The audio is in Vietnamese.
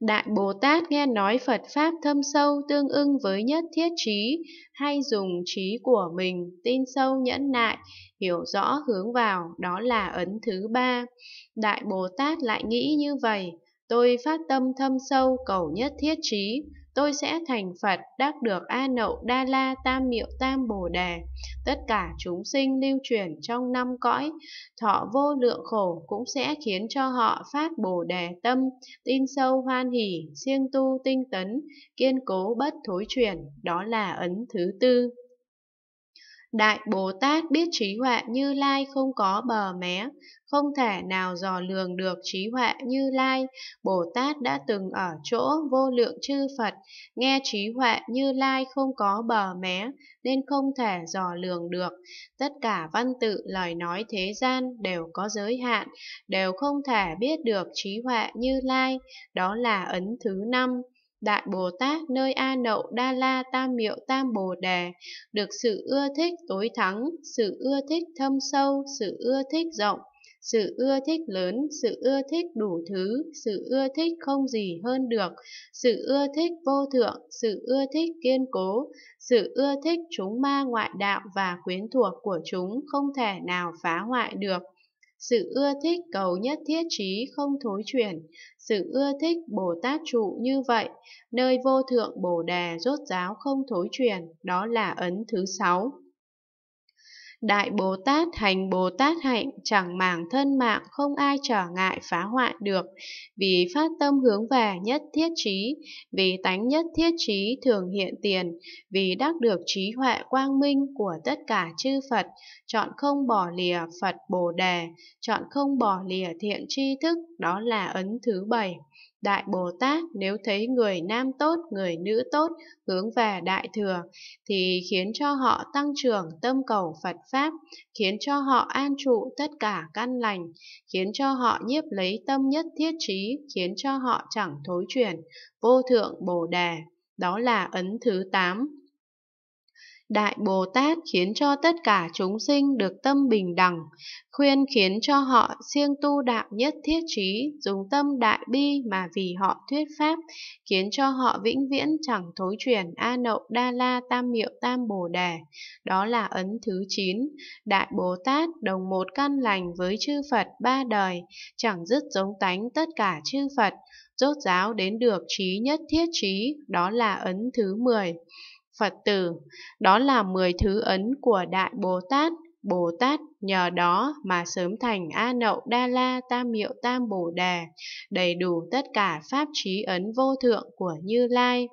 Đại Bồ Tát nghe nói Phật Pháp thâm sâu tương ưng với nhất thiết trí, hay dùng trí của mình, tin sâu nhẫn nại, hiểu rõ hướng vào, đó là ấn thứ ba. Đại Bồ Tát lại nghĩ như vậy, tôi phát tâm thâm sâu cầu nhất thiết trí, tôi sẽ thành Phật đắc được A Nậu Đa La Tam Miệu Tam Bồ Đề. Tất cả chúng sinh lưu truyền trong năm cõi, thọ vô lượng khổ cũng sẽ khiến cho họ phát Bồ Đề tâm, tin sâu hoan hỷ, siêng tu tinh tấn, kiên cố bất thối chuyển, đó là ấn thứ tư. Đại Bồ Tát biết trí huệ như lai không có bờ mé, không thể nào dò lường được trí huệ như lai. Bồ Tát đã từng ở chỗ vô lượng chư Phật, nghe trí huệ như lai không có bờ mé, nên không thể dò lường được. Tất cả văn tự lời nói thế gian đều có giới hạn, đều không thể biết được trí huệ như lai, đó là ấn thứ năm. Đại Bồ Tát nơi A Nậu Đa La Tam Miệu Tam Bồ Đề, được sự ưa thích tối thắng, sự ưa thích thâm sâu, sự ưa thích rộng, sự ưa thích lớn, sự ưa thích đủ thứ, sự ưa thích không gì hơn được, sự ưa thích vô thượng, sự ưa thích kiên cố, sự ưa thích chúng ma ngoại đạo và quyến thuộc của chúng không thể nào phá hoại được sự ưa thích cầu nhất thiết trí không thối chuyển, sự ưa thích Bồ Tát trụ như vậy, nơi vô thượng Bồ đề rốt ráo không thối chuyển, đó là ấn thứ sáu. Đại Bồ Tát hành Bồ Tát hạnh, chẳng màng thân mạng, không ai trở ngại phá hoại được, vì phát tâm hướng về nhất thiết trí, vì tánh nhất thiết trí thường hiện tiền, vì đắc được trí huệ quang minh của tất cả chư Phật, chọn không bỏ lìa Phật Bồ Đề, chọn không bỏ lìa thiện tri thức, đó là ấn thứ bảy. Đại Bồ Tát nếu thấy người nam tốt, người nữ tốt hướng về Đại Thừa thì khiến cho họ tăng trưởng tâm cầu Phật Pháp, khiến cho họ an trụ tất cả căn lành, khiến cho họ nhiếp lấy tâm nhất thiết trí, khiến cho họ chẳng thối chuyển, vô thượng Bồ Đề. Đó là ấn thứ 8. Đại Bồ Tát khiến cho tất cả chúng sinh được tâm bình đẳng, khuyên khiến cho họ siêng tu đạo nhất thiết trí, dùng tâm đại bi mà vì họ thuyết pháp, khiến cho họ vĩnh viễn chẳng thối chuyển A Nậu Đa La Tam Miệu Tam Bồ Đề. Đó là ấn thứ 9. Đại Bồ Tát đồng một căn lành với chư Phật ba đời, chẳng dứt giống tánh tất cả chư Phật, rốt giáo đến được trí nhất thiết trí, đó là ấn thứ 10. Phật tử, đó là 10 thứ ấn của Đại Bồ Tát. Bồ Tát nhờ đó mà sớm thành A Nậu Đa La Tam Miệu Tam Bồ Đề, đầy đủ tất cả pháp trí ấn vô thượng của Như Lai.